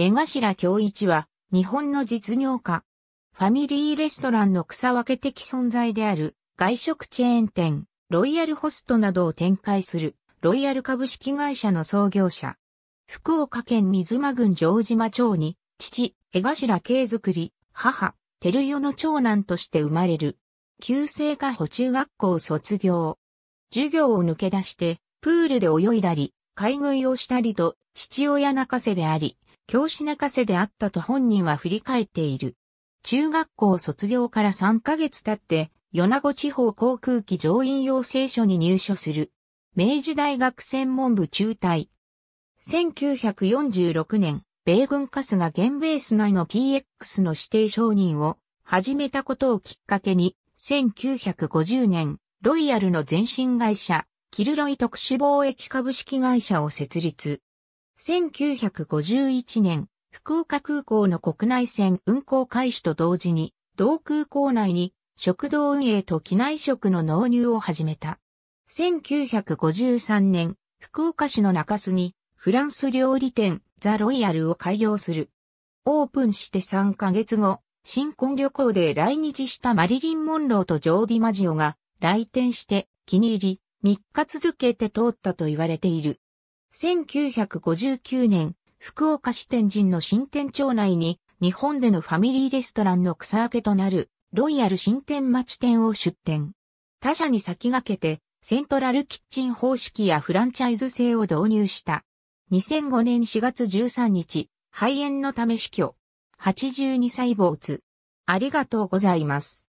江頭京一は、日本の実業家。ファミリーレストランの草分け的存在である、外食チェーン店、ロイヤルホストなどを展開する、ロイヤル株式会社の創業者。福岡県水間郡城島町に、父、江頭慶作り、母、照代の長男として生まれる。旧生下保中学校卒業。授業を抜け出して、プールで泳いだり、海軍をしたりと、父親泣かせであり、教師泣かせであったと本人は振り返っている。中学校卒業から3ヶ月経って、米子地方航空機乗員養成所に入所する。明治大学専門部中退。1946年、米軍カスが現ベース内の PX の指定承認を始めたことをきっかけに、1950年、ロイヤルの前身会社、キルロイ特殊貿易株式会社を設立。1951年、福岡空港の国内線運航開始と同時に、同空港内に食堂運営と機内食の納入を始めた。1953年、福岡市の中洲にフランス料理店ザ・ロイヤルを開業する。オープンして3ヶ月後、新婚旅行で来日したマリリン・モンローとジョー・ディマジオが来店して気に入り、3日続けて通ったと言われている。1959年、福岡市天神の新店町内に、日本でのファミリーレストランの草分けとなる、ロイヤル新店町店を出店。他社に先駆けて、セントラルキッチン方式やフランチャイズ制を導入した。2005年4月13日、肺炎のため死去。82歳坊主。ありがとうございます。